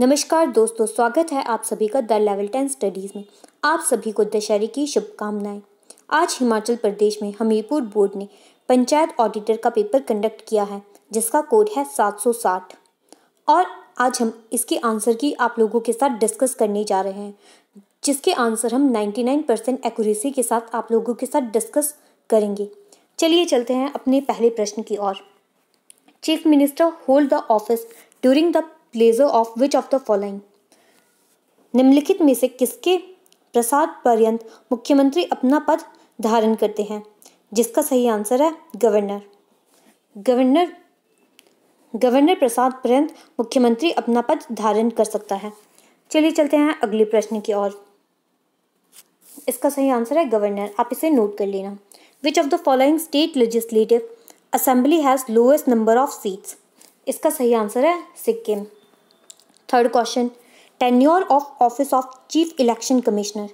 नमस्कार दोस्तों स्वागत है आप सभी का द लेवल टेन स्टडीज़ में आप सभी को दशहरे की शुभकामनाएं आज हिमाचल प्रदेश में हमीरपुर बोर्ड ने पंचायत ऑडिटर का पेपर कंडक्ट किया है जिसका कोड है 760 और आज हम इसके आंसर की आप लोगों के साथ डिस्कस करने जा रहे हैं जिसके आंसर हम 99 परसेंट एक्यूरेसी के साथ आप लोगों के साथ डिस्कस करेंगे चलिए चलते हैं अपने पहले प्रश्न की ओर chief minister hold the office during the blazer of which of the following निम्नलिखित में से किसके प्रसाद पर्यंत मुख्यमंत्री अपना पद धारण करते हैं जिसका सही आंसर है गवर्नर गवर्नर गवर्नर प्रसाद पर्यंत मुख्यमंत्री अपना पद धारण कर सकता है चलिए चलते हैं अगले प्रश्न की ओर इसका सही आंसर है गवर्नर आप इसे नोट कर लेना which of the following state legislative assembly has lowest number of seats इसका सही आंसर है Sikkim third question tenure of office of chief election commissioner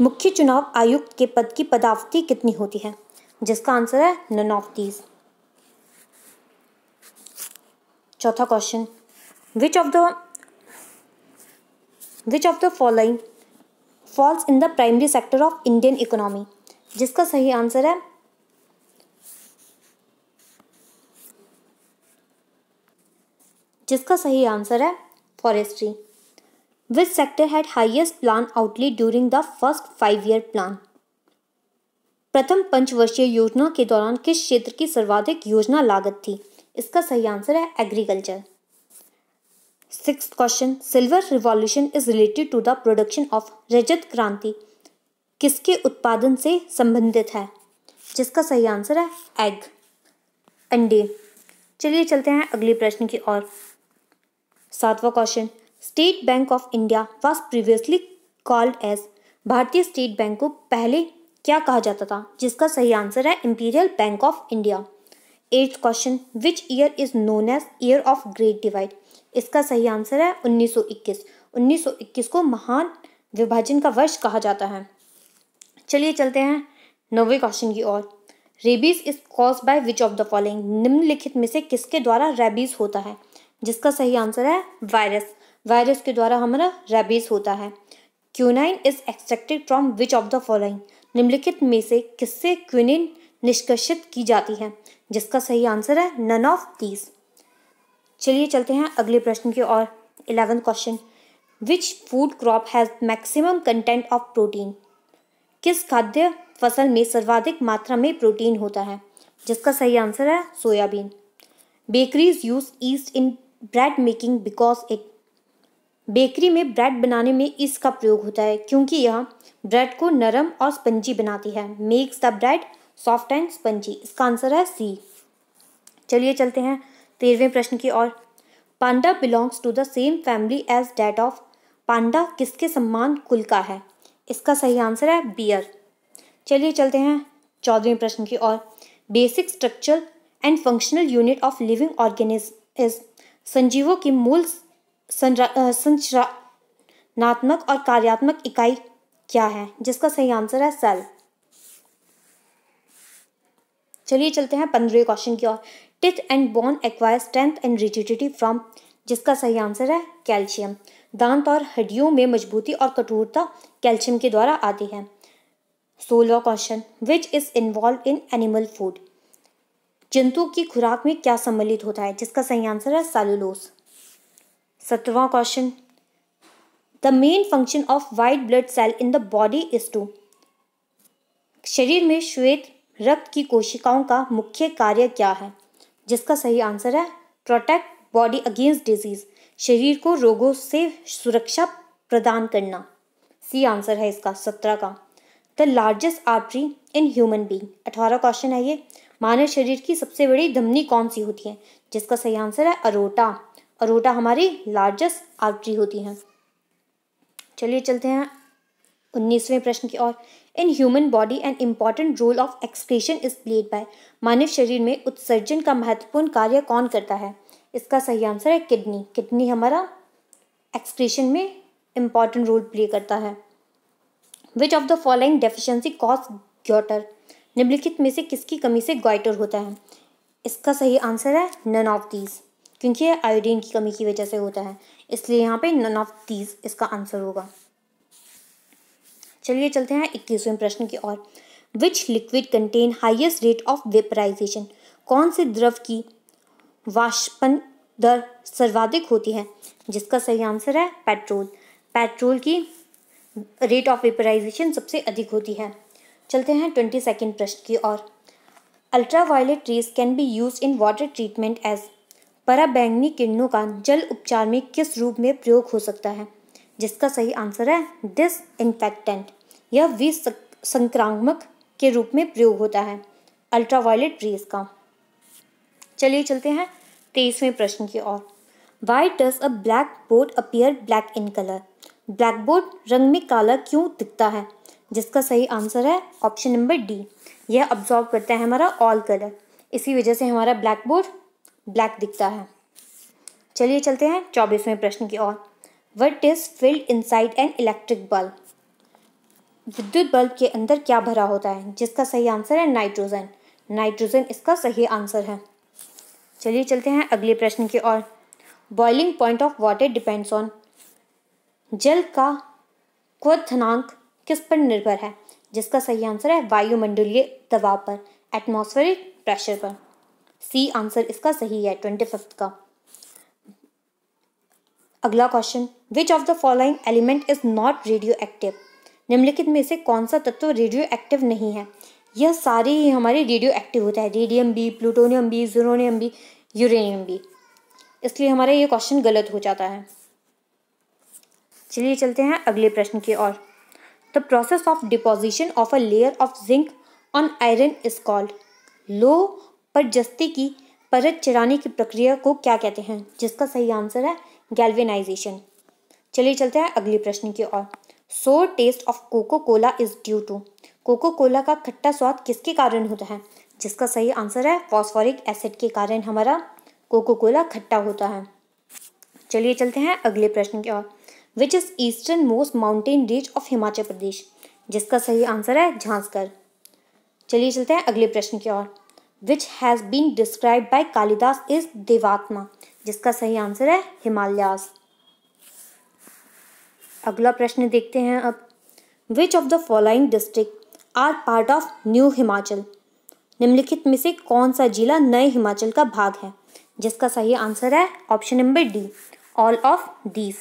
मुख्य चुनाव आयुक्त के पद की पदावधि कितनी होती है जिसका आंसर है नन ऑफ दीज चौथा question which of the which of the following falls in the primary sector of Indian economy जिसका सही आंसर है जिसका सही आंसर है forestry, which sector had highest plan outlay during the first five year plan? प्रथम पंचवर्षीय योजना के दौरान किस क्षेत्र की सर्वाधिक योजना लागत थी इसका सही आंसर है agriculture six question silver revolution is related to the production of रजत क्रांति किसके उत्पादन से संबंधित है जिसका सही आंसर है एग अंडे चलिए चलते हैं अगले प्रश्न की ओर सातवां question state bank of India was previously called as भारतीय स्टेट बैंक को पहले क्या कहा जाता था जिसका सही आंसर है imperial bank of India eighth question which year is known as year of great divide इसका सही आंसर है 1921 1921 को महान विभाजन का वर्ष कहा जाता है चलिए चलते हैं नौवे क्वेश्चन की ओर rabies is cause by which of the following निम्नलिखित में से किसके द्वारा रेबीज होता है जिसका सही आंसर है वायरस वायरस के द्वारा हमारा रेबीज होता है quinine is extracted from which of the following निम्नलिखित में से किससे क्यूनिन निष्कर्षित की जाती है जिसका सही आंसर है नन ऑफ दीज चलिए चलते हैं अगले प्रश्न की ओर eleven question which food crop has maximum content of protein किस खाद्य फसल में सर्वाधिक मात्रा में प्रोटीन होता है जिसका सही आंसर है soybean bakeries use yeast in bread making because एक बेकरी में ब्रेड बनाने में इसका प्रयोग होता है क्योंकि यह ब्रेड को नरम और स्पंजी बनाती है makes the bread soft and spongy इसका आंसर है सी चलिए चलते हैं तेरहवें प्रश्न की ओर panda belongs to the same family as that of panda किसके सम्मान कुल का है इसका सही आंसर है बियर चलिए चलते हैं चौदहवें प्रश्न की ओर basic structure and functional unit of living organism is संजीवों की मूल संरचनात्मक और कार्यात्मक इकाई क्या है जिसका सही आंसर है सेल चलिए चलते हैं पंद्रह क्वेश्चन की ओर teeth and bone acquire strength and rigidity from जिसका सही आंसर है कैल्शियम दांत और हड्डियों में मजबूती और कठोरता कैल्शियम के द्वारा आती है सोलह question which is involve in animal food जंतु की खुराक में क्या सम्मिलित होता है जिसका सही आंसर है सेलुलोस सत्रवा question the main function of white blood cell in the body is to शरीर में श्वेत रक्त की कोशिकाओं का मुख्य कार्य क्या है जिसका सही आंसर है प्रोटेक्ट बॉडी अगेंस्ट डिजीज शरीर को रोगों से सुरक्षा प्रदान करना सी आंसर है इसका सत्रह का the largest artery in human being अठारह क्वेश्चन है ये मानव शरीर की सबसे बड़ी धमनी कौन सी होती है जिसका सही आंसर है अरोटा अरोटा हमारी लार्जेस्ट आर्टरी होती है चलिए चलते हैं उन्नीसवें प्रश्न की ओर in human body an important role of excretion is played by मानव शरीर में उत्सर्जन का महत्वपूर्ण कार्य कौन करता है इसका सही आंसर है किडनी किडनी हमारा एक्सक्रेशन में इम्पॉर्टेंट रोल प्ले करता है which of the following deficiency cause goitre निम्नलिखित में से किसकी कमी से गोइटर होता है इसका सही आंसर है नन ऑफ दीज क्योंकि ये आयोडीन की कमी की वजह से होता है इसलिए यहाँ पे नन ऑफ दीज इसका आंसर होगा चलिए चलते हैं इक्कीसवें प्रश्न की ओर which liquid contain highest rate of vaporization कौन से द्रव की वाष्पन दर सर्वाधिक होती है जिसका सही आंसर है पेट्रोल पेट्रोल की रेट ऑफ वेपराइजेशन सबसे अधिक होती है चलते हैं ट्वेंटी सेकेंड प्रश्न की ओर ultraviolet rays rays can be use in water treatment as पराबैंगनी किरणों का जल उपचार में किस रूप में प्रयोग हो सकता है जिसका सही आंसर है दिस इन्फेक्टेंट यह विष संक्रामक के रूप में प्रयोग होता है अल्ट्रावायलेट रेस रेज का चलिए चलते हैं तेईसवें प्रश्न की ओर why does a black board appear black in colour black board रंग में काला क्यों दिखता है जिसका सही आंसर है ऑप्शन नंबर डी यह ऑब्जॉर्व करता है हमारा ऑल कलर इसी वजह से हमारा ब्लैक बोर्ड ब्लैक दिखता है चलिए चलते हैं चौबीसवें प्रश्न की ओर what is filled inside an electric bulb विद्युत बल्ब के अंदर क्या भरा होता है जिसका सही आंसर है नाइट्रोजन नाइट्रोजन इसका सही आंसर है चलिए चलते हैं अगले प्रश्न की ओर boiling point of water depends on जल का क्वनांक किस पर निर्भर है जिसका सही आंसर है वायुमंडलीय दबाव पर एटमॉस्फेरिक प्रेशर पर सी आंसर इसका सही है ट्वेंटी फिफ्थ का अगला question which of the following element is not radioactive निम्नलिखित में से कौन सा तत्व रेडियो एक्टिव नहीं है यह सारे ही हमारे रेडियो एक्टिव होता है रेडियम बी प्लूटोनियम बी जूरोनियम बी यूरेनियम बी इसलिए हमारा ये क्वेश्चन गलत हो जाता है चलिए चलते हैं अगले प्रश्न की ओर The process of deposition of a layer of zinc on iron is called. लो पर जस्ते की परत चढ़ाने की प्रक्रिया को क्या कहते हैं जिसका सही आंसर है गैल्वेनाइजेशन चलिए चलते हैं अगले प्रश्न की ओर sour taste of Coca Cola is due to Coca Cola का खट्टा स्वाद किसके कारण होता है जिसका सही आंसर है फॉस्फोरिक एसिड के कारण हमारा कोको कोला खट्टा होता है चलिए चलते हैं अगले प्रश्न की ओर which is eastern most mountain range of Himachal Pradesh जिसका सही आंसर है झांसकर चलिए चलते हैं अगले प्रश्न की ओर which has been describe by Kalidas is Devatma जिसका सही आंसर है हिमालयास अगला प्रश्न देखते हैं अब which of the following district are part of new Himachal निम्नलिखित में से कौन सा जिला नए हिमाचल का भाग है जिसका सही आंसर है option number D all of these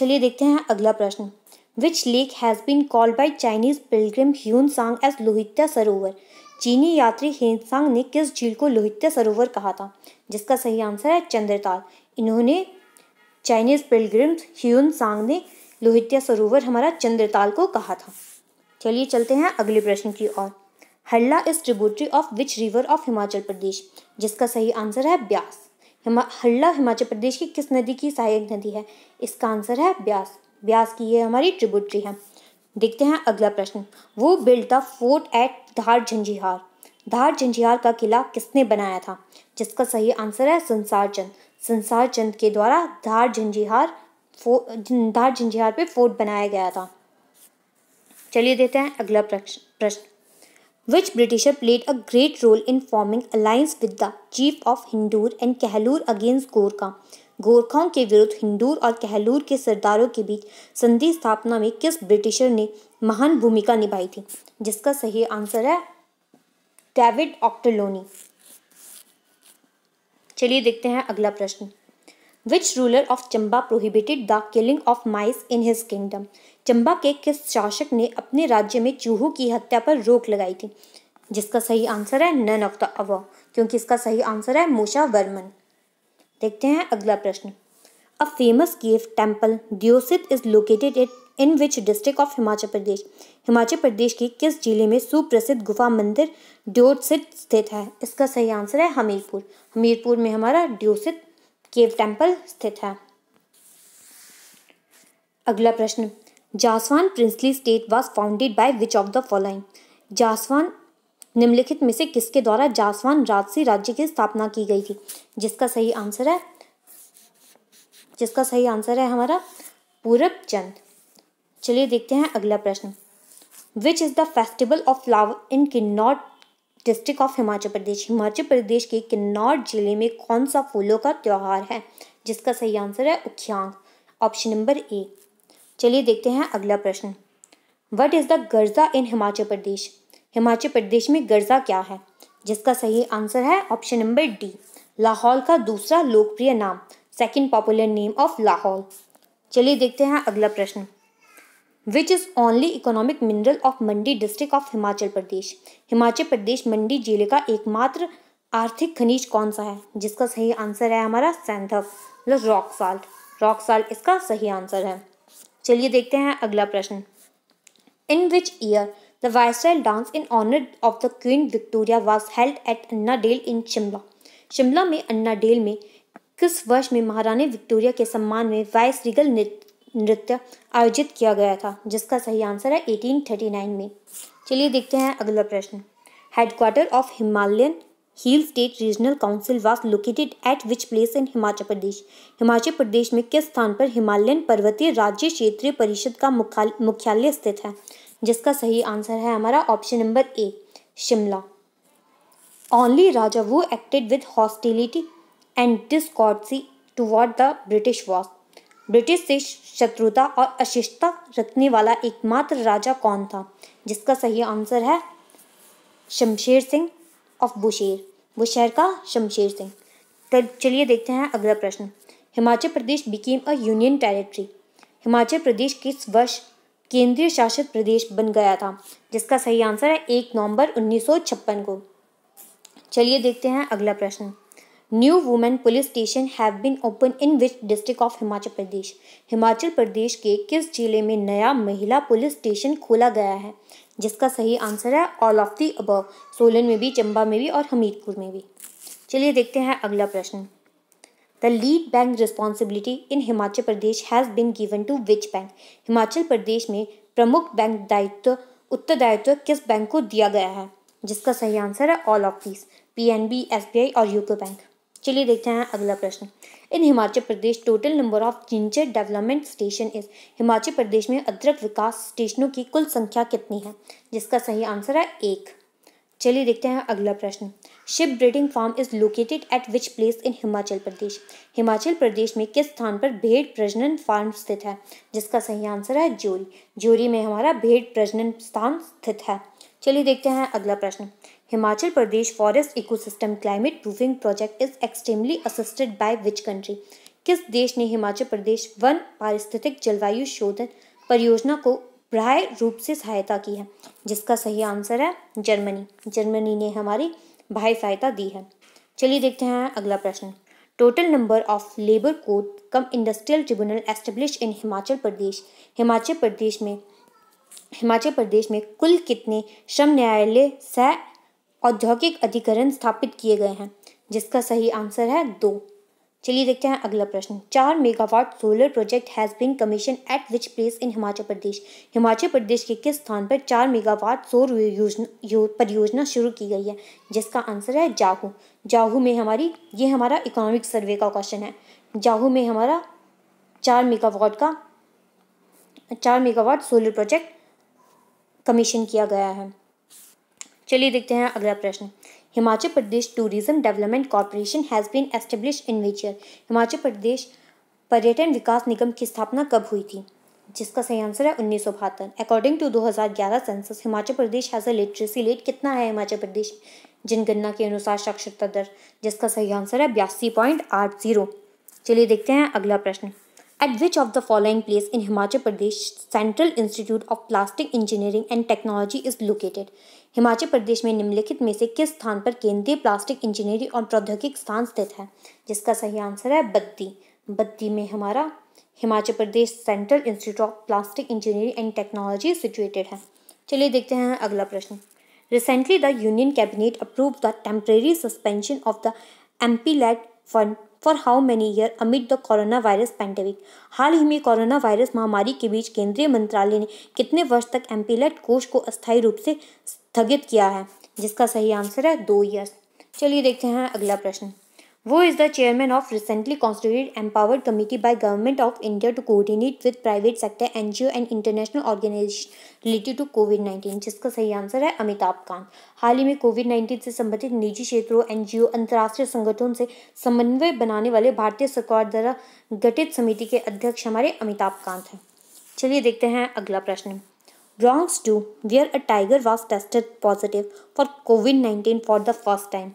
चलिए देखते हैं अगला प्रश्न which lake has been called by Chinese pilgrim Hiuen Tsang as Lohitya Sarovar चीनी यात्री हेनसांग ने किस झील को लोहित्या सरोवर कहा था जिसका सही आंसर है चंद्रताल इन्होंने चाइनीज पिलग्रिम ह्यून सांग ने लोहित्या सरोवर हमारा चंद्रताल को कहा था चलिए चलते हैं अगले प्रश्न की ओर Halla is tributary of which river of Himachal Pradesh जिसका सही आंसर है ब्यास हिमा हल्ला हिमाचल प्रदेश की किस नदी की सहायक नदी है इसका आंसर है ब्यास ब्यास की ये हमारी ट्रिब्यूटरी है देखते हैं अगला प्रश्न who built the fort at Dhar Jhanjhihar Dhar Jhanjhihar का किला किसने बनाया था जिसका सही आंसर है संसार चंद संसार चंद के द्वारा धार झंझिहार धार झंझिहार पे फोर्ट बनाया गया था चलिए देते हैं अगला प्रश्न which Britisher played a great role in forming alliance with the chief of Hindur and Kahlur against Gorkha. गोरखाओं के विरुद्ध हिंदूर और कहलूर के सरदारों के बीच संधि स्थापना में किस ब्रिटिशर ने महान भूमिका निभाई थी जिसका सही आंसर है डेविड ऑक्टलोनी चलिए देखते हैं अगला प्रश्न which ruler of Chamba prohibited the killing of mice in his kingdom Chamba के किस शासक ने अपने राज्य में चूहों की हत्या पर रोक लगाई थी जिसका सही आंसर है नन ऑफ द अव क्योंकि इसका सही आंसर है मोशा वर्मन देखते हैं अगला प्रश्न a famous cave temple Deotsidh is located it in which district of Himachal Pradesh Himachal Pradesh के किस जिले में सुप्रसिद्ध गुफा मंदिर ड्योसित स्थित है इसका सही आंसर है हमीरपुर हमीरपुर में हमारा ड्योसित केव टेम्पल स्थित है अगला प्रश्न Jaswan princely state was founded by which of the following Jaswan निम्नलिखित में से किसके द्वारा जासवान राजसी राज्य की स्थापना की गई थी जिसका सही आंसर है जिसका सही आंसर है हमारा पूरब चंद चलिए देखते हैं अगला प्रश्न which is the festival of flower in Kinnaur district of Himachal Pradesh Himachal Pradesh के किन्नौर जिले में कौन सा फूलों का त्यौहार है जिसका सही आंसर है उख्यांग ऑप्शन नंबर ए चलिए देखते हैं अगला प्रश्न what is the Garja in Himachal Pradesh Himachal Pradesh में गर्जा क्या है जिसका सही आंसर है ऑप्शन नंबर डी लाहौल का दूसरा लोकप्रिय नाम second popular name of Lahaul चलिए देखते हैं अगला प्रश्न which is only economic mineral of Mandi district of Himachal Pradesh Himachal Pradesh Mandi जिले का एकमात्र आर्थिक खनिज कौन सा है जिसका सही आंसर है हमारा सैंथप रॉक साल्ट रॉक साल्ट इसका सही आंसर है चलिए देखते हैं अगला प्रश्न in which year the viceregal dance in honour of the queen Victoria was held at Annandale in Shimla Shimla में अन्ना डेल में किस वर्ष में महारानी विक्टोरिया के सम्मान में वायस रिगल नृत्य नृत्य आयोजित किया गया था जिसका सही आंसर है 1839 में चलिए देखते हैं अगला प्रश्न headquarter of Himalayan hill state regional council was located at which place in Himachal Pradesh Himachal Pradesh में किस स्थान पर हिमालयन पर्वतीय राज्य क्षेत्रीय परिषद का मुख्यालय स्थित है जिसका सही आंसर है हमारा option number A Shimla only Raja who acted with hostility and discourtesy toward the British was British से शत्रुता और अशिष्टता रखने वाला एकमात्र राजा कौन था जिसका सही आंसर है शमशेर सिंह ऑफ बुशेर बुशेर का शमशेर सिंह तो चलिए देखते हैं अगला प्रश्न Himachal Pradesh became a union territory Himachal Pradesh किस वर्ष केंद्रीय शासित प्रदेश बन गया था जिसका सही आंसर है एक नवंबर 1956 को चलिए देखते हैं अगला प्रश्न new women police station have been open in which district of Himachal Pradesh Himachal Pradesh के किस जिले में नया महिला पुलिस स्टेशन खोला गया है जिसका सही आंसर है all of the above Solan में भी चंबा में भी और हमीरपुर में भी चलिए देखते हैं अगला प्रश्न the lead bank responsibility in Himachal Pradesh has been given to which bank Himachal Pradesh में प्रमुख बैंक दायित्व उत्तरदायित्व किस बैंक को दिया गया है जिसका सही आंसर है all of these B I और यूको बैंक चलिए देखते हैं अगला प्रश्न in Himachal Pradesh total number of ginger development station is Himachal Pradesh में अदरक विकास स्टेशनों की कुल संख्या कितनी है जिसका सही आंसर है एक चलिए देखते हैं अगला प्रश्न sheep breeding farm is located at which place in Himachal Pradesh Himachal Pradesh में किस स्थान पर भेड़ प्रजनन फार्म स्थित है जिसका सही आंसर है ज्योरी ज्योरी में हमारा भेड़ प्रजनन स्थान स्थित है चलिए देखते हैं अगला प्रश्न Himachal Pradesh forest ecosystem climate proofing project is extremely assisted by which country किस देश ने हिमाचल प्रदेश वन पारिस्थितिक जलवायु शोधन परियोजना को प्राय रूप से सहायता की है जिसका सही आंसर है जर्मनी जर्मनी ने हमारी भाई सहायता दी है चलिए देखते हैं अगला प्रश्न total number of labour code cum industrial tribunal establish in Himachal Pradesh Himachal Pradesh में हिमाचल प्रदेश में कुल कितने श्रम न्यायालय सह औद्योगिक अधिकरण स्थापित किए गए हैं जिसका सही आंसर है दो चलिए देखते हैं अगला प्रश्न चार megawatt solar project has been commission at which place in Himachal Pradesh Himachal Pradesh के किस स्थान पर चार मेगावाट सौर योजना परियोजना शुरू की गई है जिसका आंसर है जाहू जाहू में हमारी ये हमारा इकोनॉमिक सर्वे का क्वेश्चन है जाहू में हमारा चार मेगावाट का चार मेगावाट सोलर प्रोजेक्ट कमीशन किया गया है चलिए देखते हैं अगला प्रश्न Himachal Pradesh tourism development corporation has been establish in which year Himachal Pradesh पर्यटन विकास निगम की स्थापना कब हुई थी जिसका सही आंसर है उन्नीस सौ बहत्तर अकॉर्डिंग टू दो हजार ग्यारह census Himachal Pradesh has a literacy rate कितना है हिमाचल प्रदेश जनगणना के अनुसार साक्षरता दर जिसका सही आंसर है बयासी पॉइंट आठ जीरो चलिए देखते हैं अगला प्रश्न at which of the following place in Himachal Pradesh central institute of plastic engineering and technology is located Himachal Pradesh में निम्नलिखित में से किस स्थान पर केंद्रीय प्लास्टिक इंजीनियरिंग और प्रौद्योगिक स्थान स्थित है जिसका सही आंसर है बद्दी बद्दी में हमारा Himachal Pradesh central institute of plastic engineering and technology situated है चलिए देखते हैं अगला प्रश्न recently the union cabinet approve the temporary suspension of the M MPLAD fund for how many year amid the corona virus pandemic हाल ही में कोरोना वायरस महामारी के बीच केंद्रीय मंत्रालय ने कितने वर्ष तक एम्पीलेट कोष को अस्थायी रूप से स्थगित किया है जिसका सही आंसर है दो ईयर्स चलिए देखते हैं अगला प्रश्न who is the chairman of recently constitute empowered committee by government of India to coordinate with private sector NGO and international organisation related to covid nineteen जिसका सही आंसर है अमिताभ कांत हाल ही में कोविड नाइन्टीन से संबंधित निजी क्षेत्रों एनजीओ अंतर्राष्ट्रीय संगठनों से समन्वय बनाने वाले भारतीय सरकार द्वारा गठित समिति के अध्यक्ष हमारे अमिताभ कांत हैं चलिए देखते हैं अगला प्रश्न Bronx zoo where a tiger was tested positive for covid nineteen for the first time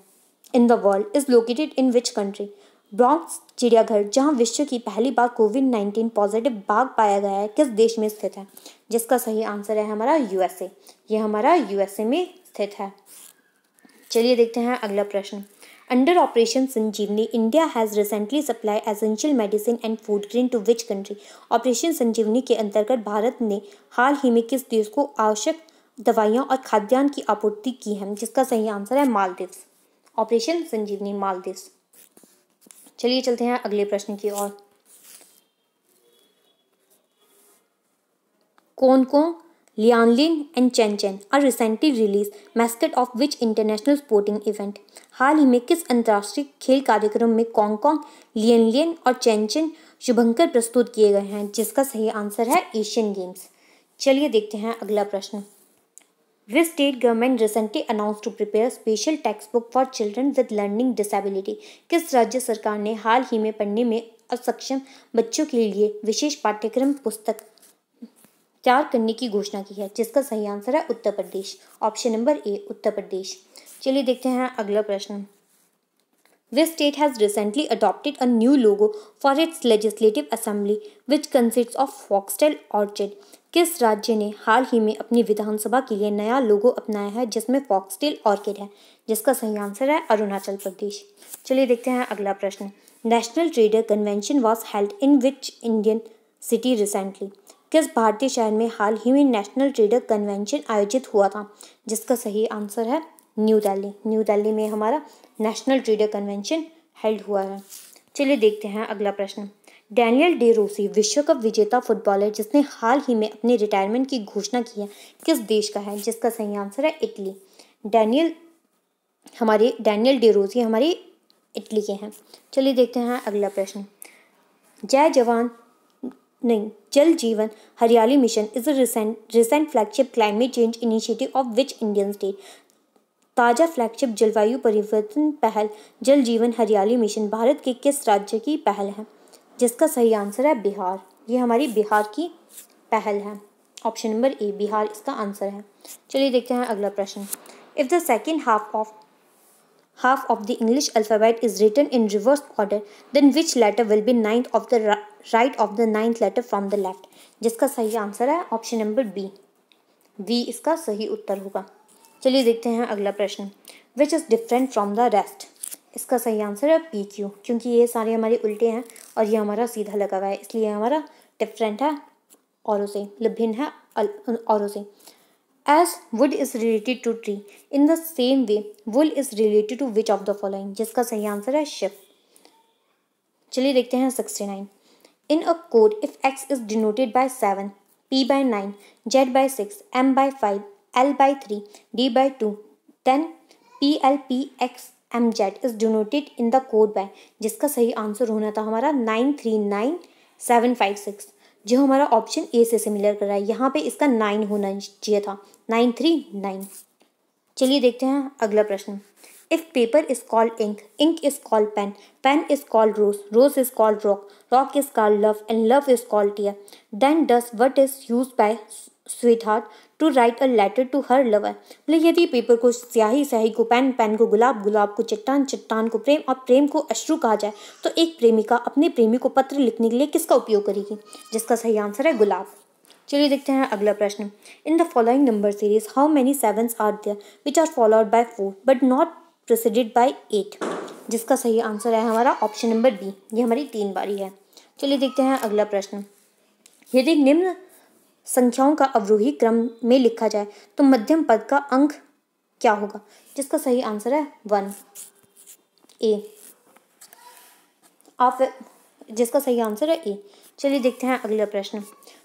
in the world is located in which country Bronx चिड़ियाघर जहाँ विश्व की पहली बार कोविड नाइन्टीन पॉजिटिव बाघ पाया गया है किस देश में स्थित है जिसका सही आंसर है हमारा यूएसए ये हमारा यूएसए में स्थित है चलिए देखते हैं अगला प्रश्न under operation Sanjeevani India has recently supply essential medicine and food grain to which country operation Sanjeevani के अंतर्गत भारत ने हाल ही में किस देश को आवश्यक दवाइयाँ और खाद्यान्न की आपूर्ति की है जिसका सही आंसर है मालदीव्स ऑपरेशन संजीवनी मालदीव चलिए चलते हैं अगले प्रश्न की ओर कौन Lianlian and Chen are recently release mascot of which international sporting event हाल ही में किस अंतर्राष्ट्रीय खेल कार्यक्रम में कॉन्गकॉन्ग लियनलियन और चेनचेन शुभंकर प्रस्तुत किए गए हैं जिसका सही आंसर है एशियन गेम्स चलिए देखते हैं अगला प्रश्न Which state government recently announced to prepare special textbook for children with learning disability? किस राज्य सरकार ने हाल ही में पढ़ने में असक्षम बच्चों के लिए विशेष पाठ्यक्रम पुस्तक तैयार करने की घोषणा की है जिसका सही आंसर है उत्तर प्रदेश ऑप्शन नंबर ए उत्तर प्रदेश चलिए देखते हैं अगला प्रश्न This state has recently adopted a new logo for its legislative assembly, which consists of foxtail orchid. किस राज्य ने हाल ही में अपनी विधानसभा के लिए नया लोगो अपनाया है जिसमें फॉक्सटेल ऑर्किड है जिसका सही आंसर है अरुणाचल प्रदेश चलिए देखते हैं अगला प्रश्न national trader convention was held in which Indian city recently किस भारतीय शहर में हाल ही में नेशनल ट्रेडर कन्वेंशन आयोजित हुआ था जिसका सही आंसर है न्यू दिल्ली न्यू दिल्ली में हमारा नेशनल ट्रेडर कन्वेंशन हेल्ड हुआ है चलिए देखते हैं अगला प्रश्न डैनियल डे रोसी विश्व कप विजेता फुटबॉलर जिसने हाल ही में अपने रिटायरमेंट की घोषणा की है किस देश का है जिसका सही आंसर है इटली डैनियल हमारे डैनियल डे रोसी हमारे इटली के हैं चलिए देखते हैं अगला प्रश्न जय जवान नहीं Jal Jeevan Hariyali mission is recent recent flagship climate change initiative of which Indian state ताज़ा फ्लैगशिप जलवायु परिवर्तन पहल जल जीवन हरियाली मिशन भारत के किस राज्य की पहल है जिसका सही आंसर है बिहार ये हमारी बिहार की पहल है ऑप्शन नंबर ए बिहार इसका आंसर है चलिए देखते हैं अगला प्रश्न if the second half of half of the English alphabet is written in reverse order then which letter will be ninth of the right of the ninth letter from the left जिसका सही answer है option number B we इसका सही उत्तर होगा चलिए देखते हैं अगला प्रश्न which is different from the rest इसका सही आंसर है पी क्यू क्योंकि ये सारे हमारे उल्टे हैं और ये हमारा सीधा लगा हुआ है इसलिए हमारा डिफरेंट है औरों से लिभिन मतलब है औरों से as wood is related to tree in the same way wool is related to which of the following जिसका सही आंसर है शिफ चलिए देखते हैं sixty nine in a code if X is denoted by seven P by nine Z by six M by five L by three D by two then P L P X M Z is denoted in the code by जिसका सही answer होना था हमारा nine three nine seven five six जो हमारा option A से similar कर रहा है यहाँ पे इसका नाइन होना चाहिए था नाइन थ्री नाइन चलिए देखते हैं अगला प्रश्न if paper is called ink ink is called pen pen is called rose rose is called rock rock is called love and love is called tear then does what is use by sweetheart to write a letter to her lover मतलब यदि paper को स्याही स्याही को pen pen को गुलाब गुलाब को चट्टान चट्टान को प्रेम और प्रेम को अश्रु कहा जाए तो एक प्रेमिका अपने प्रेमी को पत्र लिखने के लिए किसका उपयोग करेगी जिसका सही आंसर है गुलाब चलिए देखते हैं अगला प्रश्न in the following number series how many sevens are there which are followed by four but not proceeded by eight जिसका सही आंसर है हमारा ऑप्शन नंबर बी ये हमारी तीन बारी है चलिए देखते हैं अगला प्रश्न यदि निम्न संख्याओं का अवरोही क्रम में लिखा जाए तो मध्यम पद का अंक क्या होगा जिसका सही आंसर है वन ए आप जिसका सही आंसर है ए चलिए देखते हैं अगला प्रश्न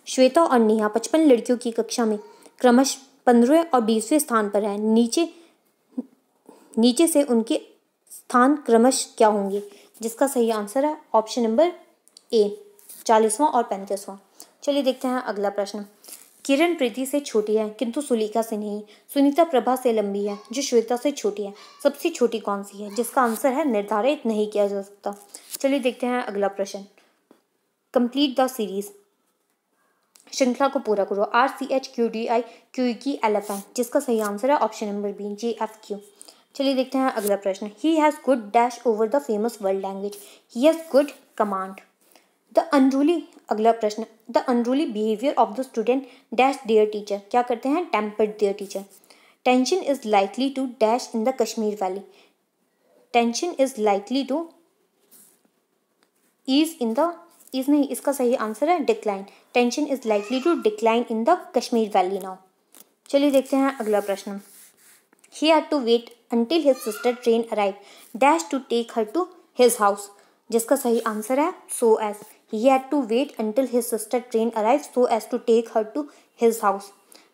श्वेता और नेहा पचपन लड़कियों की कक्षा में क्रमश पंद्रहवें और बीसवें स्थान पर है नीचे नीचे से उनके स्थान क्रमश क्या होंगे जिसका सही आंसर है ऑप्शन नंबर ए चालीसवां और पैंतीसवां चलिए देखते हैं अगला प्रश्न किरण प्रीति से छोटी है किंतु सुलीका से नहीं सुनीता प्रभा से लंबी है जो श्वेता से छोटी है सबसे छोटी कौन सी है जिसका आंसर है निर्धारित नहीं किया जा सकता चलिए देखते हैं अगला प्रश्न कंप्लीट द सीरीज श्रृंखला को पूरा करो R C H Q D I Q K L F I जिसका सही आंसर है option number B G F Q चलिए देखते हैं अगला प्रश्न he has good dash over the famous world language he has good command the unruly अगला प्रश्न the unruly behaviour of the student dash dear teacher क्या करते हैं tempered dear teacher tension is likely to dash in the Kashmir valley tension is likely to ease in the is नहीं इसका सही answer है decline tension is likely to decline in the Kashmir valley now चलिए देखते हैं अगला प्रश्न he had to wait until his sister train arrive dash to take her to his house जिसका सही आंसर है so as he had to wait until his sister train arrive so as to take her to his house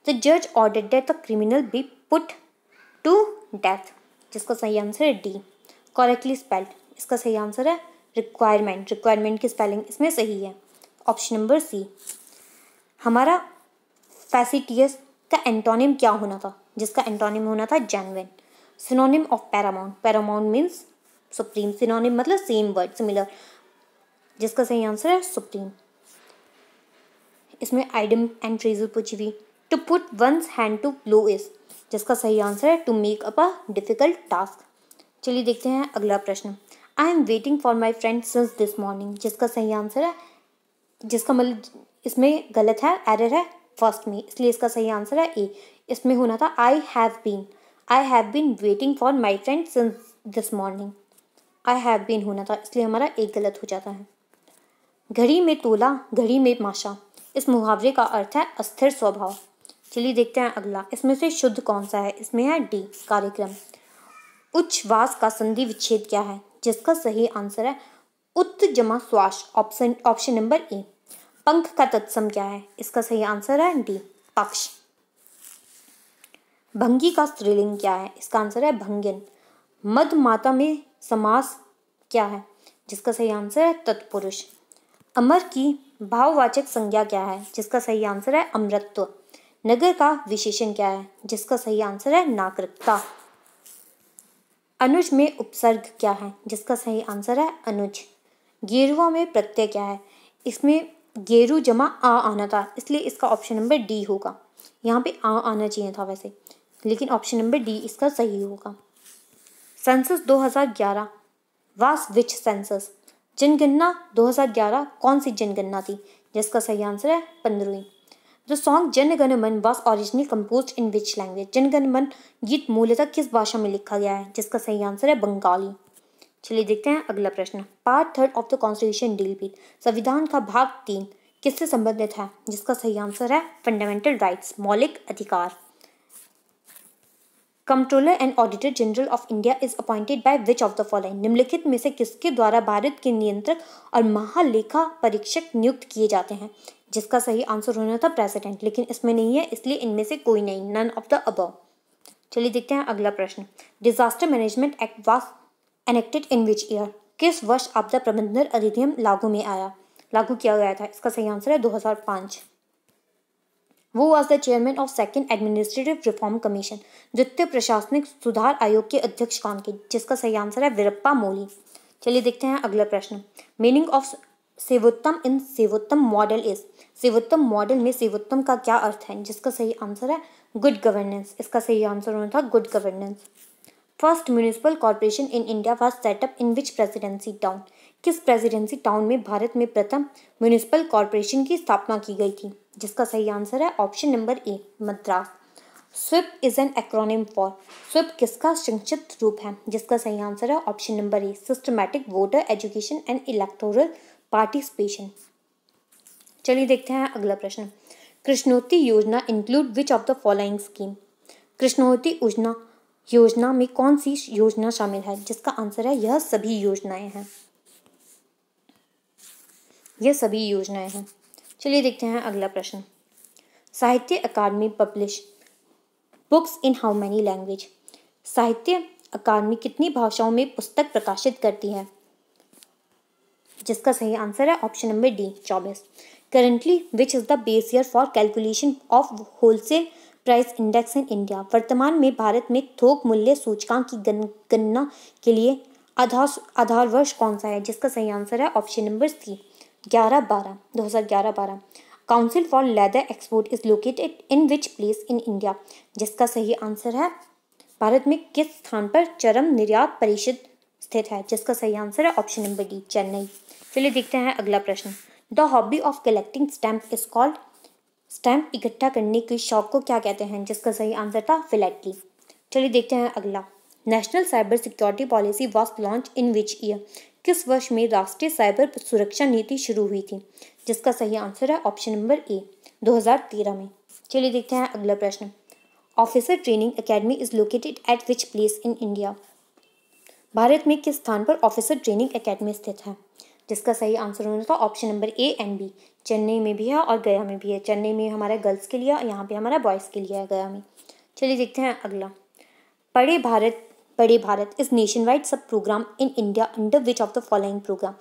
the जज order that the criminal be put to death जिसका सही answer है D correctly spelled इसका सही answer है requirement requirement की spelling इसमें सही है ऑप्शन नंबर सी हमारा फैसिटियस का एंटोनिम क्या होना था जिसका एंटोनिम होना था genuine synonym of paramount paramount means supreme synonym मतलब सेम वर्ड सिमिलर जिसका सही आंसर है सुप्रीम इसमें आइडम एंड ट्रेजर पूछी हुई to put one's hand to blow is जिसका सही आंसर है to make up a difficult task चलिए देखते हैं अगला प्रश्न I am waiting for my friend since this morning जिसका सही आंसर है जिसका मतलब इसमें गलत है एरर है फर्स्ट में इसलिए इसका सही आंसर है ए इसमें होना था I have been I have been waiting for my friend since this morning I have been होना था इसलिए हमारा एक गलत हो जाता है घड़ी में तोला घड़ी में माशा इस मुहावरे का अर्थ है अस्थिर स्वभाव चलिए देखते हैं अगला इसमें से शुद्ध कौन सा है इसमें है डी कार्यक्रम वास का संधि विच्छेद क्या है जिसका सही आंसर है उत्त जमा स्वास ऑप्शन ऑप्शन नंबर ए पंख का तत्सम क्या है इसका सही आंसर है डी पक्ष भंगी का स्त्रीलिंग क्या है इसका आंसर है भंगिन मध माता में समास क्या है जिसका सही आंसर है तत्पुरुष अमर की भाववाचक संज्ञा क्या है जिसका सही आंसर है अमृतत्व नगर का विशेषण क्या है जिसका सही आंसर है नागरिकता अनुज में उपसर्ग क्या है जिसका सही आंसर है अनुज गेरुआ में प्रत्यय क्या है इसमें गेरु जमा आ आना था इसलिए इसका ऑप्शन नंबर डी होगा यहाँ पे आ आना चाहिए था वैसे लेकिन ऑप्शन नंबर डी इसका सही होगा सेंसस 2011 वास विच सेंसस जनगणना 2011 कौन सी जनगणना थी जिसका सही आंसर है पंद्रवी the song Janagana Mana was originally compose in which language Janagana Mana गीत मूलतः किस भाषा में लिखा गया है जिसका सही आंसर है बंगाली चलिए देखते हैं अगला प्रश्न part third of the constitution deal with संविधान का भाग तीन किससे संबंधित है जिसका सही आंसर है फंडामेंटल राइट्स मौलिक अधिकार controller and auditor general of India is appointed by which of the following निम्नलिखित में से किसके द्वारा भारत के नियंत्रक और महालेखा परीक्षक नियुक्त किए जाते हैं जिसका सही आंसर होना था प्रेसिडेंट लेकिन इसमें नहीं है इसलिए इनमें से कोई नहीं नन ऑफ द अबव चलिए देखते हैं अगला प्रश्न disaster management act was enacted in which year किस वर्ष आपदा प्रबंधन अधिनियम लागू में आया लागू किया गया था इसका सही आंसर है दो who was the chairman of second administrative reform commission द्वितीय प्रशासनिक सुधार आयोग के अध्यक्ष कौन के जिसका सही आंसर है वीरप्पा मोली चलिए देखते हैं अगला प्रश्न meaning of Sevottam in Sevottam model is Sevottam model में सेवोत्तम का क्या अर्थ है जिसका सही आंसर है गुड गवर्नेंस इसका सही आंसर होना था good governance first municipal corporation in India was set up in which presidency town किस प्रेसिडेंसी टाउन में भारत में प्रथम म्यूनिसिपल कॉरपोरेशन की स्थापना की गई थी जिसका सही आंसर है option number A Madras SVEEP is an acronym for SVEEP किसका संक्षिप्त रूप है जिसका सही आंसर है option number A systematic voter education and electoral participation चलिए देखते हैं अगला प्रश्न Krishonnati Yojana include which of the following scheme Krishonnati Yojana योजना में कौन सी योजना शामिल है जिसका आंसर है यह सभी योजनाएं हैं यह सभी योजनाएं हैं चलिए देखते हैं अगला प्रश्न Sahitya Akademi publish books in how many language Sahitya Akademi कितनी भाषाओं में पुस्तक प्रकाशित करती है जिसका सही आंसर है ऑप्शन नंबर डी चौबीस currently which is the base year for calculation of wholesale price index in India वर्तमान में भारत में थोक मूल्य सूचकांक की गणना के लिए आधार आधार वर्ष कौन सा है जिसका सही आंसर है ऑप्शन नंबर सी ग्यारह बारह दो हज़ार ग्यारह बारह council for leather export is located in which place in India जिसका सही आंसर है भारत में किस स्थान पर चरम निर्यात परिषद स्थित है जिसका सही आंसर है ऑप्शन नंबर डी चेन्नई चलिए देखते हैं अगला प्रश्न the hobby of collecting stamp is called stamp इकट्ठा करने के शौक को क्या कहते हैं जिसका सही आंसर था फिलेटली चलिए देखते हैं अगला national cyber security policy was launch in which year किस वर्ष में राष्ट्रीय साइबर सुरक्षा नीति शुरू हुई थी जिसका सही आंसर है ऑप्शन नंबर ए 2013 में चलिए देखते हैं अगला प्रश्न officer training academy is located at which place in India Bharat में किस स्थान पर ऑफिसर ट्रेनिंग अकेडमी स्थित है जिसका सही आंसर होना था option number A and B Chennai में भी है और गया में भी है चेन्नई में हमारे गर्ल्स के लिए और यहाँ पे हमारा बॉयज़ के लिए है गया में चलिए देखते हैं अगला Padhe Bharat Badhe Bharat is nationwide sub programme in India under which of the following programme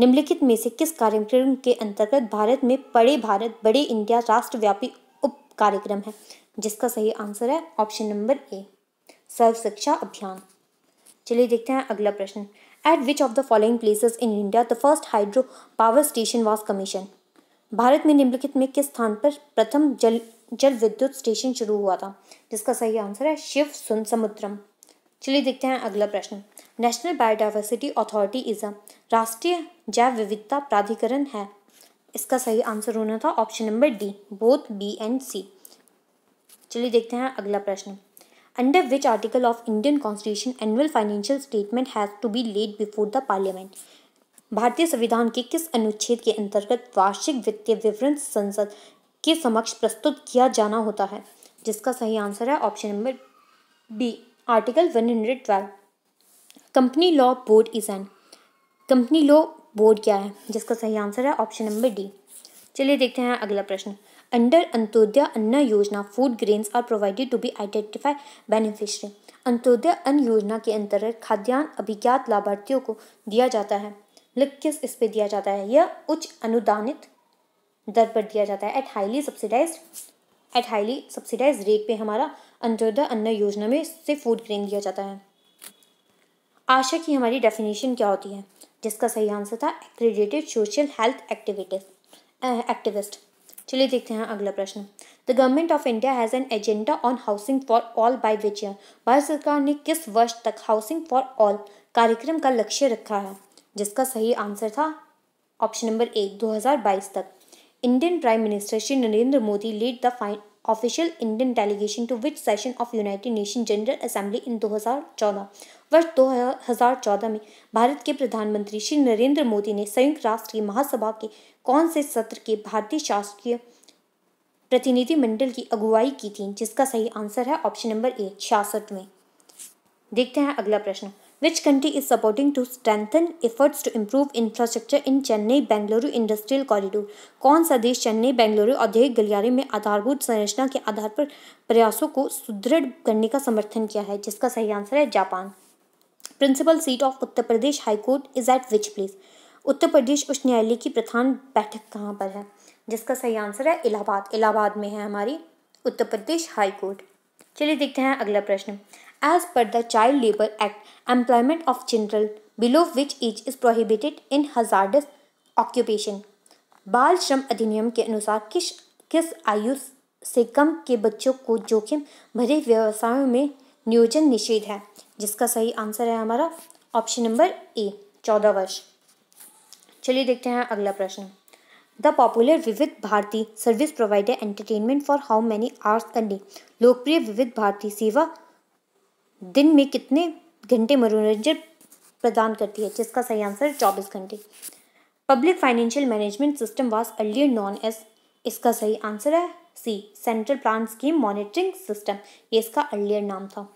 निम्नलिखित में से किस कार्यक्रम के अंतर्गत भारत में बड़े भारत बड़े इंडिया राष्ट्रव्यापी उप कार्यक्रम है जिसका सही आंसर है ऑप्शन नंबर ए सर्व शिक्षा अभियान चलिए देखते हैं अगला प्रश्न at which of the following places in India the first hydro power station was commission भारत में निम्नलिखित में किस स्थान पर प्रथम जल जल विद्युत स्टेशन शुरू हुआ था जिसका सही आंसर है शिव सुन समुद्रम चलिए देखते हैं अगला प्रश्न national biodiversity authority is a राष्ट्रीय जैव विविधता प्राधिकरण है इसका सही आंसर होना था option number D both B and C चलिए देखते हैं अगला प्रश्न under which article of Indian constitution annual financial statement has to be laid before the parliament भारतीय संविधान के किस अनुच्छेद के अंतर्गत वार्षिक वित्तीय विवरण संसद के समक्ष प्रस्तुत किया जाना होता है जिसका सही आंसर है option number D article one hundred twelve company law board is an company law board क्या है जिसका सही आंसर है ऑप्शन नंबर डी चलिए देखते हैं अगला प्रश्न under Antyodaya Anna Yojana food grains are provided to be identify beneficiary Antyodaya Anna Yojana के अंतर्गत खाद्यान्न अभिज्ञात लाभार्थियों को दिया जाता है लिख मतलब किस इस पर दिया जाता है यह उच्च अनुदानित दर पर दिया जाता है at highly subsidize at highly subsidize rate पे हमारा अंत्योदय अन्न योजना में से फूड ग्रेन दिया जाता है आशा की हमारी डेफिनेशन क्या होती है जिसका सही आंसर था accredited social health activities activist चलिए देखते हैं अगला प्रश्न the government of India has an agenda on housing for all by which year Bharat सरकार ने किस वर्ष तक हाउसिंग फॉर ऑल कार्यक्रम का लक्ष्य रखा है जिसका सही आंसर था ऑप्शन नंबर एक 2022 तक Indian Prime Minister Shri Narendra Modi led the fine official Indian delegation to which session of United Nations General Assembly in 2014 वर्ष 2014 में भारत के प्रधानमंत्री श्री नरेंद्र मोदी ने संयुक्त राष्ट्र की महासभा के कौन से सत्र के भारतीय शासकीय प्रतिनिधिमंडल की अगुवाई की थी जिसका सही आंसर है ऑप्शन नंबर ए छियासठ में देखते हैं अगला प्रश्न Which country is supporting to strengthen efforts to improve infrastructure in Chennai Bengaluru industrial corridor कौन सा देश चेन्नई बेंगलुरु औद्योगिक गलियारे में आधारभूत संरचना के आधार पर प्रयासों को सुदृढ़ करने का समर्थन किया है जिसका सही आंसर है Japan principal seat of Uttar Pradesh high court is at which place Uttar Pradesh उच्च न्यायालय की प्रधान बैठक कहाँ पर है जिसका सही आंसर है इलाहाबाद इलाहाबाद में है हमारी उत्तर प्रदेश हाईकोर्ट चलिए देखते हैं अगला प्रश्न as per the Child labor Act, employment of children below which age is prohibited in hazardous occupation. बाल श्रम अधिनियम के अनुसार किस किस आयु से कम के बच्चों को जोखिम भरे व्यवसायों में नियोजन निषेध है जिसका सही आंसर है हमारा ऑप्शन नंबर ए चौदह वर्ष चलिए देखते हैं अगला प्रश्न the popular Vividh Bharati service provider entertainment for how many hours a लोकप्रिय विविध भारती सेवा दिन में कितने घंटे मनोरंजन प्रदान करती है जिसका सही आंसर है चौबीस घंटे public financial management system was early known as इसका सही आंसर है C central plan scheme monitoring system ये इसका अर्लियर नाम था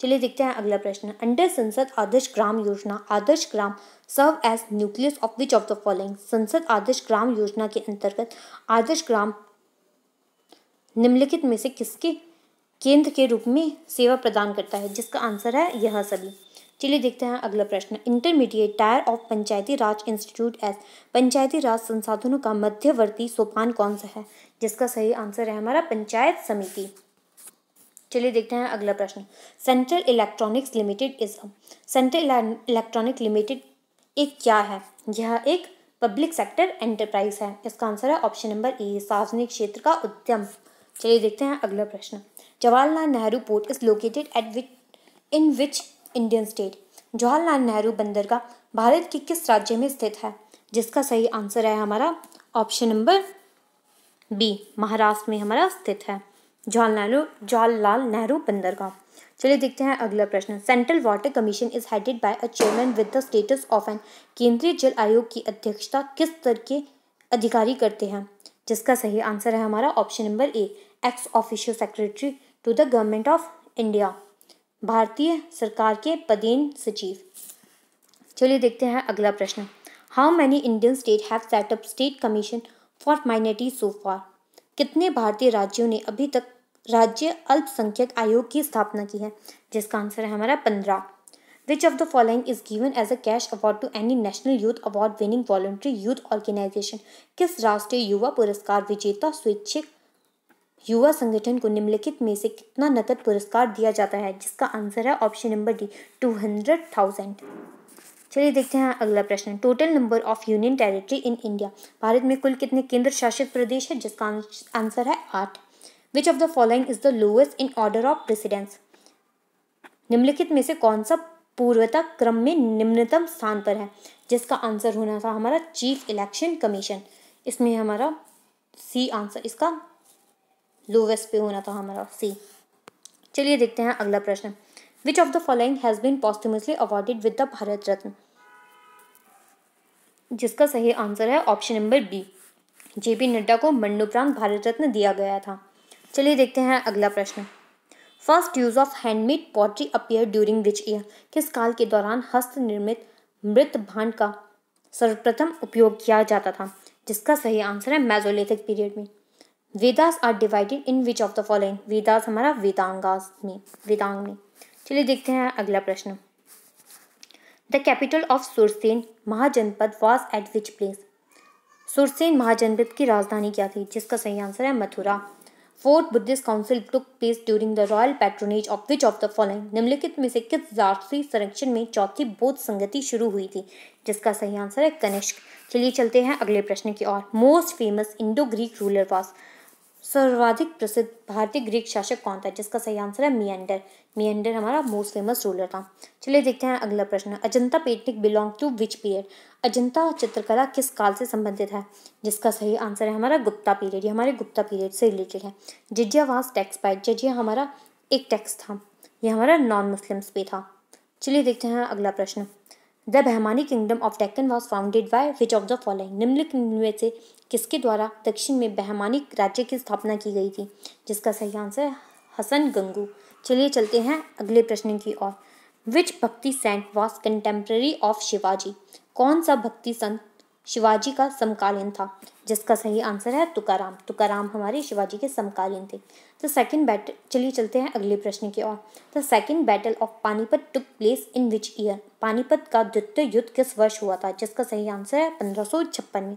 चलिए देखते हैं अगला प्रश्न अंडर संसद Adarsh Gram Yojana Adarsh Gram serve as nucleus of which of the following Sansad Adarsh Gram योजना के अंतर्गत आदर्श ग्राम निम्नलिखित में से किसके केंद्र के रूप में सेवा प्रदान करता है जिसका आंसर है यह सभी चलिए देखते हैं अगला प्रश्न intermediate tier of Panchayati Raj institutes Panchayati Raj संसाधनों का मध्यवर्ती सोपान कौन सा है जिसका सही आंसर है हमारा पंचायत समिति चलिए देखते हैं अगला प्रश्न central electronics limited is central electronic limited एक क्या है यह एक पब्लिक सेक्टर एंटरप्राइज है इसका आंसर है ऑप्शन नंबर ए सार्वजनिक क्षेत्र का उद्यम चलिए देखते हैं अगला प्रश्न Jawaharlal Nehru port is located at which in which Indian state Jawaharlal Nehru बंदरगाह भारत के किस राज्य में स्थित है जिसका सही आंसर है हमारा ऑप्शन नंबर बी महाराष्ट्र में हमारा स्थित है जवाहरलाल नेहरू जवाहरलाल नेहरू बंदरगाह चलिए देखते हैं अगला प्रश्न central water commission is headed by a chairman with the status of an केंद्रीय जल आयोग की अध्यक्षता किस स्तर के अधिकारी करते हैं जिसका सही आंसर है हमारा option number A ex official secretary to the government of India भारतीय सरकार के पदेन सचिव चलिए देखते हैं अगला प्रश्न how many Indian states have set up state commission for minority so far कितने भारतीय राज्यों ने अभी तक राज्य अल्पसंख्यक आयोग की स्थापना की है जिसका आंसर है हमारा पंद्रह which of the following is given as a cash award to any national youth award winning voluntary youth organisation किस राष्ट्रीय युवा पुरस्कार विजेता स्वैच्छिक युवा संगठन को निम्नलिखित में से कितना नकद पुरस्कार दिया जाता है जिसका आंसर है option number D two hundred thousand चलिए देखते हैं अगला प्रश्न total number of union territory in India Bharat में कुल कितने केंद्र शासित प्रदेश है जिसका आंसर है आठ which of the following is the lowest in order of precedence निम्नलिखित में से कौन सा पूर्वता क्रम में निम्नतम स्थान पर है जिसका आंसर होना था हमारा चीफ इलेक्शन कमीशन इसमें हमारा सी आंसर इसका लोवेस्ट पे होना था हमारा सी चलिए देखते हैं अगला प्रश्न which of the following has been posthumously awarded with the Bharat Ratna जिसका सही आंसर है option number B J P Nadda को मरणोपरांत भारत रत्न दिया गया था चलिए देखते हैं अगला प्रश्न first use of handmade pottery appear during which year किस काल के दौरान हस्त निर्मित मृत भांड का सर्वप्रथम उपयोग किया जाता था जिसका सही आंसर है मेजोलिथिक पीरियड में Vedas are divided in which of the following Vedas हमारा वेदांगास में वेदांग में चलिए देखते हैं अगला प्रश्न the capital of Surasena Mahajanapada was at which place Surasena Mahajanapada की राजधानी क्या थी जिसका सही आंसर है Mathura fourth Buddhist council took place during the royal patronage of which of the following निम्नलिखित में से किस राष्ट्रीय संरक्षण में चौथी बौद्ध संगति शुरू हुई थी जिसका सही आंसर है कनिष्क चलिए चलते हैं अगले प्रश्न की ओर most famous Indo Greek ruler was सर्वाधिक प्रसिद्ध भारतीय ग्रीक शासक कौन था जिसका सही आंसर है मियंडर मियंडर हमारा मोस्ट फेमस रूलर था चलिए देखते हैं अगला प्रश्न Ajanta painting belong to which period Ajanta चित्रकला किस काल से संबंधित है जिसका सही आंसर है हमारा गुप्ता पीरियड ये हमारे गुप्ता पीरियड से रिलेटेड है वास टैक्स पाइड जिज्ञा हमारा एक टैक्स था यह हमारा नॉन मुस्लिम्स पे था चलिए देखते हैं अगला प्रश्न the Bahmani kingdom of Deccan was founded by which of the following निम्नलिखित में से किसके द्वारा दक्षिण में बहमानी राज्य की स्थापना की गई थी जिसका सही आंसर है हसन गंगू चलिए चलते हैं अगले प्रश्न की ओर which Bhakti saint was contemporary of Shivaji कौन सा भक्ति संत शिवाजी का समकालीन था जिसका सही आंसर है तुकाराम तुकाराम हमारे शिवाजी के समकालीन थे द सेकेंड बैटल चलिए चलते हैं अगले प्रश्न की ओर the second battle of Panipat took place in which year Panipat का द्वितीय युद्ध किस वर्ष हुआ था जिसका सही आंसर है पंद्रह में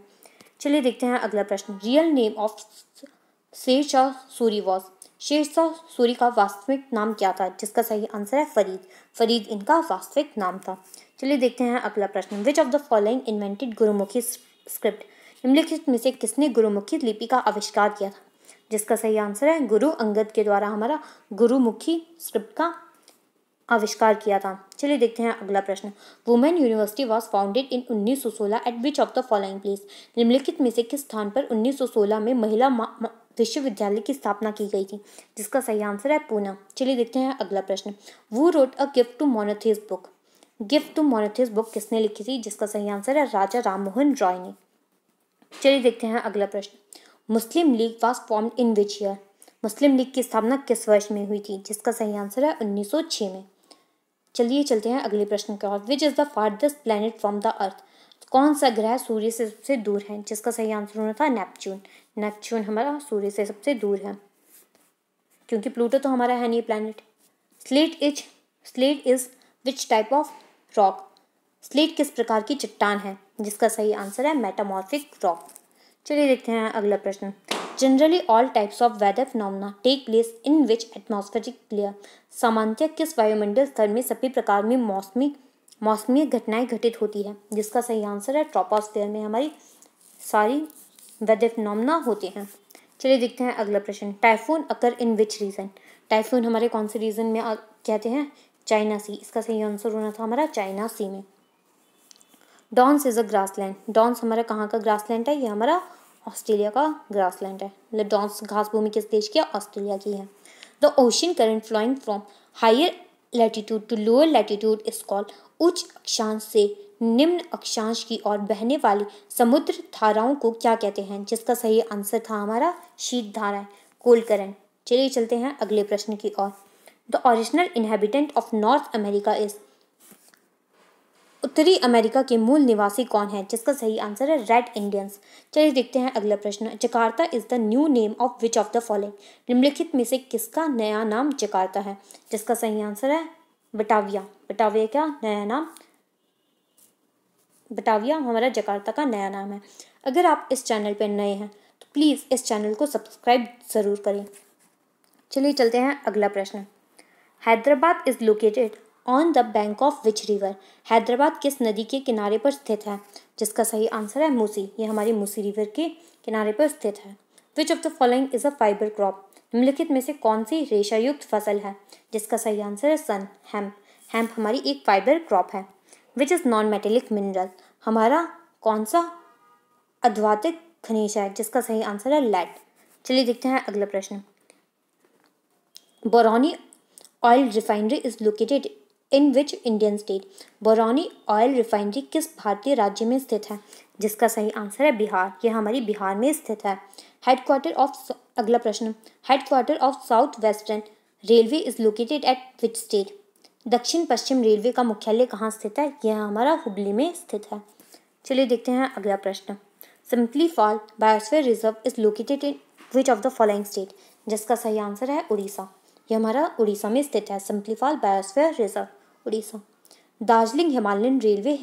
चलिए देखते हैं अगला प्रश्न real name of Sher Shah Suri was Shah Suri का वास्तविक नाम क्या था जिसका सही आंसर है फरीद फरीद इनका वास्तविक नाम था चलिए देखते हैं अगला प्रश्न which of the following invented Gurmukhi script निम्नलिखित में से किसने गुरुमुखी लिपि का आविष्कार किया था जिसका सही आंसर है गुरु अंगद के द्वारा हमारा गुरुमुखी स्क्रिप्ट का आविष्कार किया था चलिए देखते हैं अगला प्रश्न women university was founded in 1916 at which of the following place निम्नलिखित में से किस स्थान पर 1916 में महिला विश्वविद्यालय की स्थापना की गई थी जिसका सही आंसर है पूना चलिए देखते हैं अगला प्रश्न who wrote a gift to monotheists book gift to monotheists book किसने लिखी थी जिसका सही आंसर है राजा राम मोहन रॉय ने चलिए देखते हैं अगला प्रश्न Muslim League was form in which year Muslim League की स्थापना किस वर्ष में हुई थी जिसका सही आंसर है 1906 में चलिए चलते हैं अगले प्रश्न की ओर which is the farthest planet from the earth कौन सा ग्रह सूर्य से सबसे दूर है जिसका सही आंसर होना था नेपच्यून नेपच्यून हमारा सूर्य से सबसे दूर है क्योंकि प्लूटो तो हमारा है नहीं planet slate is slate is which type of rock slate किस प्रकार की चट्टान है जिसका सही आंसर है मेटामॉर्फिक रॉक चलिए देखते हैं अगला प्रश्न generally all types of weather phenomena take place in which atmospheric clear सामान्यतः किस वायुमंडल स्तर में सभी प्रकार में मौसमी मौसमी घटनाएं घटित होती है जिसका सही आंसर है ट्रोपोस्फेयर में हमारी सारी वेदर फिनोमना होते हैं चलिए देखते हैं अगला प्रश्न typhoon occur in which region typhoon हमारे कौन से रीजन में कहते हैं चाइना सी इसका सही आंसर होना था हमारा चाइना सी में downs is a grassland downs हमारा कहाँ का ग्रासलैंड है ये हमारा ऑस्ट्रेलिया का ग्रासलैंड है मतलब डॉन्स घास भूमि किस देश की है ऑस्ट्रेलिया की है the ocean current flowing from higher latitude to lower latitude is called उच्च अक्षांश से निम्न अक्षांश की ओर बहने वाली समुद्र धाराओं को क्या कहते हैं जिसका सही आंसर था हमारा शीत धाराएं कोल करंट चलिए चलते हैं अगले प्रश्न की ओर the original inhabitant of North America is उत्तरी अमेरिका के मूल निवासी कौन है जिसका सही आंसर है रेड इंडियंस चलिए देखते हैं अगला प्रश्न Jakarta is the new name of which of the following निम्नलिखित में से किसका नया नाम जकार्ता है जिसका सही आंसर है बटाविया बटाविया का नया नाम बटाविया हमारा जकार्ता का नया नाम है अगर आप इस चैनल पर नए हैं तो प्लीज़ इस चैनल को सब्सक्राइब ज़रूर करें चलिए चलते हैं अगला प्रश्न Hyderabad is located on the bank of which river Hyderabad किस नदी के किनारे पर स्थित है जिसका सही आंसर है मूसी ये हमारी मूसी रिवर के किनारे पर स्थित है which of the following is a fibre crop निम्नलिखित में से कौन सी रेशायुक्त फसल है जिसका सही आंसर है सन हेम्प हेम्प हमारी एक फाइबर क्रॉप है which is non metallic mineral हमारा कौन सा अध्वातिक खनिज है जिसका सही आंसर है लेड चलिए देखते हैं अगला प्रश्न Barauni oil refinery is located in which Indian state Barauni oil refinery किस भारतीय राज्य में स्थित है जिसका सही आंसर है बिहार यह हमारी बिहार में स्थित है हेडक्वार्टर ऑफ अगला प्रश्न headquarter of south western railway is located at which state दक्षिण पश्चिम रेलवे का मुख्यालय कहाँ स्थित है यह हमारा हुबली में स्थित है चलिए देखते हैं अगला प्रश्न Similipal biosphere reserve is located in which of the following state जिसका सही आंसर है उड़ीसा ये हमारा उड़ीसा में स्थित है Similipal biosphere reserve Orissa Darjeeling Himalayan railway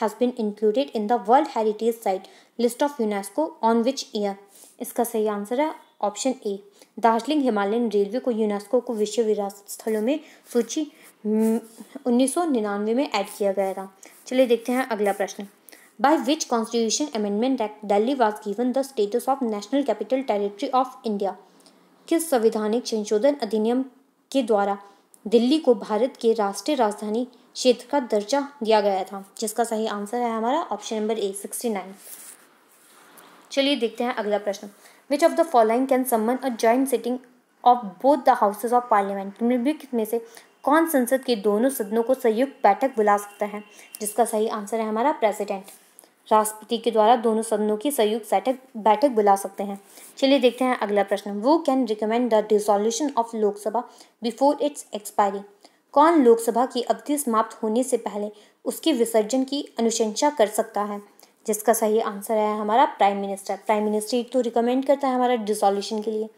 has been included in the world heritage site list of UNESCO on which year इसका सही आंसर है option A Darjeeling Himalayan railway को यूनेस्को को विश्व विरासत स्थलों में सूची हम्म, उन्नीस में ऐड किया गया था चलिए देखते हैं अगला प्रश्न By which constitution amendment act Delhi was given the status of national capital Territory of India के संवैधानिक संशोधन अधिनियम के द्वारा दिल्ली को भारत के राष्ट्रीय राजधानी क्षेत्र का दर्जा दिया गया था जिसका सही आंसर है हमारा option number A sixty nine चलिए देखते हैं अगला प्रश्न which of the following can summon a joint sitting of both the houses of parliament निम्नलिखित में से कौन संसद के दोनों सदनों को संयुक्त बैठक बुला सकता है जिसका सही आंसर है हमारा प्रेसिडेंट राष्ट्रपति के द्वारा दोनों सदनों की संयुक्त बैठक बैठक बुला सकते हैं चलिए देखते हैं अगला प्रश्न who can recommend the dissolution of Lok Sabha before its expiry कौन लोकसभा की अवधि समाप्त होने से पहले उसके विसर्जन की अनुशंसा कर सकता है जिसका सही आंसर है हमारा प्राइम मिनिस्टर प्राइम मिनिस्टर तो रिकमेंड करता है हमारा डिसोल्यूशन के लिए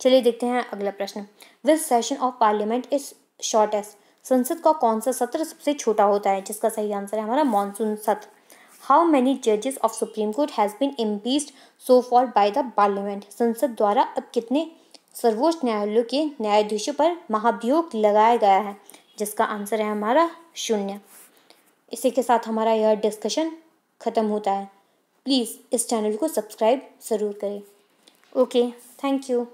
चलिए देखते हैं अगला प्रश्न which session of parliament is shortest संसद का कौन सा सत्र सबसे छोटा होता है जिसका सही आंसर है हमारा मानसून सत्र हाउ मेनी जजेस of supreme court has been impeached so far by the parliament संसद द्वारा अब कितने सर्वोच्च न्यायालयों के न्यायाधीशों पर महाभियोग लगाया गया है जिसका आंसर है हमारा शून्य इसी के साथ हमारा यह डिस्कशन ख़त्म होता है प्लीज़ इस चैनल को सब्सक्राइब ज़रूर करें ओके थैंक यू